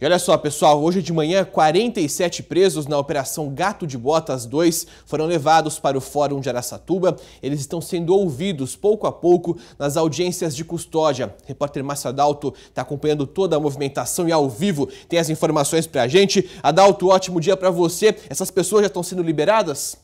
E olha só, pessoal, hoje de manhã, 47 presos na Operação Gato de Botas 2 foram levados para o Fórum de Araçatuba. Eles estão sendo ouvidos pouco a pouco nas audiências de custódia. O repórter Márcio Adalto está acompanhando toda a movimentação e ao vivo tem as informações para a gente. Adalto, ótimo dia para você. Essas pessoas já estão sendo liberadas?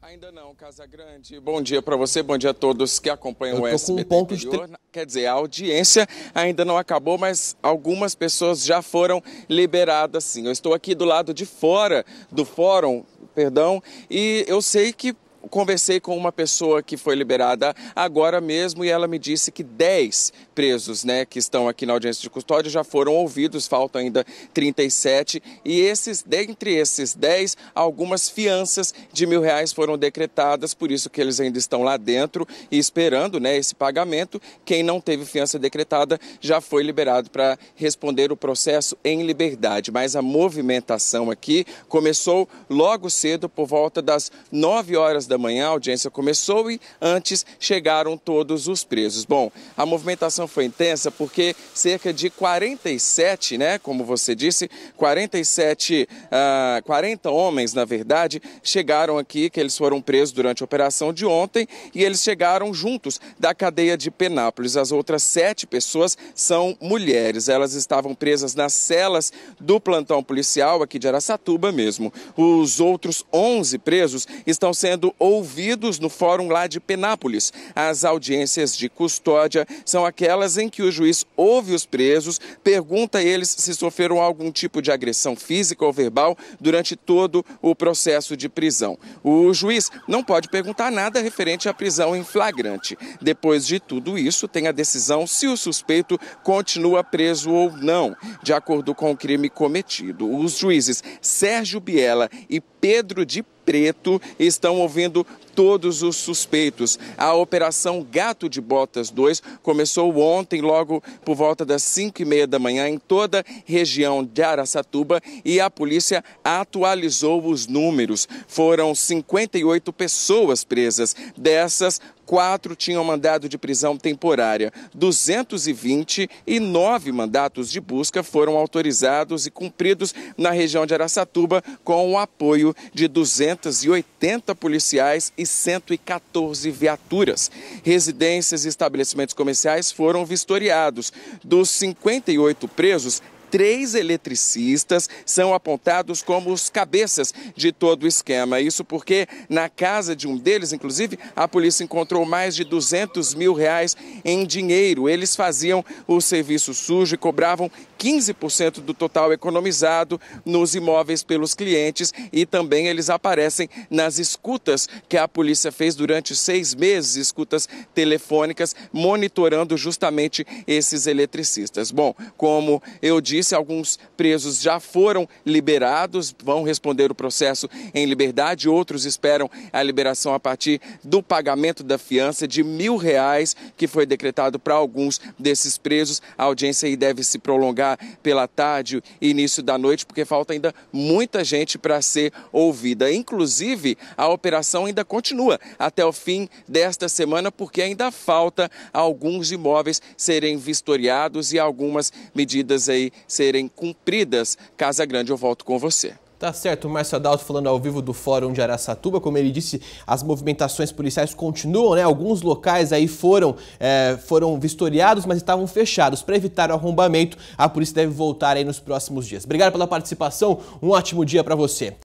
Ainda não, Casa Grande. Bom dia para você, bom dia a todos que acompanham o SBT. Um ponto interior. de... Quer dizer, a audiência ainda não acabou, mas algumas pessoas já foram liberadas sim. Eu estou aqui do lado de fora do fórum, perdão, e eu sei que conversei com uma pessoa que foi liberada agora mesmo e ela me disse que 10 presos, né, que estão aqui na audiência de custódia já foram ouvidos, faltam ainda 37 e esses, dentre esses 10, algumas fianças de mil reais foram decretadas, por isso que eles ainda estão lá dentro e esperando, né, esse pagamento. Quem não teve fiança decretada já foi liberado para responder o processo em liberdade, mas a movimentação aqui começou logo cedo por volta das 9 horas da manhã a audiência começou e antes chegaram todos os presos. Bom, a movimentação foi intensa porque cerca de 47, né, como você disse, 47, uh, 40 homens, na verdade, chegaram aqui, que eles foram presos durante a operação de ontem e eles chegaram juntos da cadeia de Penápolis. As outras sete pessoas são mulheres. Elas estavam presas nas celas do plantão policial aqui de Araçatuba mesmo. Os outros 11 presos estão sendo ouvidos no fórum lá de Penápolis. As audiências de custódia são aquelas em que o juiz ouve os presos, pergunta a eles se sofreram algum tipo de agressão física ou verbal durante todo o processo de prisão. O juiz não pode perguntar nada referente à prisão em flagrante. Depois de tudo isso, tem a decisão se o suspeito continua preso ou não, de acordo com o crime cometido. Os juízes Sérgio Biela e Pedro de Preto estão ouvindo todos os suspeitos. A Operação Gato de Botas 2 começou ontem, logo por volta das 5 e meia da manhã, em toda a região de Araçatuba e a polícia atualizou os números. Foram 58 pessoas presas. Dessas, quatro tinham mandado de prisão temporária. 229 mandatos de busca foram autorizados e cumpridos na região de Araçatuba com o apoio de 280 policiais e 114 viaturas. Residências e estabelecimentos comerciais foram vistoriados. Dos 58 presos, três eletricistas são apontados como os cabeças de todo o esquema. Isso porque na casa de um deles, inclusive, a polícia encontrou mais de 200 mil reais em dinheiro. Eles faziam o serviço sujo e cobravam 15% do total economizado nos imóveis pelos clientes e também eles aparecem nas escutas que a polícia fez durante seis meses escutas telefônicas monitorando justamente esses eletricistas. Bom, como eu disse, alguns presos já foram liberados, vão responder o processo em liberdade, outros esperam a liberação a partir do pagamento da fiança de mil reais que foi decretado para alguns desses presos. A audiência aí deve se prolongar pela tarde e início da noite, porque falta ainda muita gente para ser ouvida. Inclusive, a operação ainda continua até o fim desta semana, porque ainda falta alguns imóveis serem vistoriados e algumas medidas aí serem cumpridas. Casa Grande, eu volto com você. Tá certo, o Márcio Adalto falando ao vivo do Fórum de Araçatuba. Como ele disse, as movimentações policiais continuam, né? Alguns locais aí foram, é, foram vistoriados, mas estavam fechados. Para evitar o arrombamento, a polícia deve voltar aí nos próximos dias. Obrigado pela participação, um ótimo dia para você.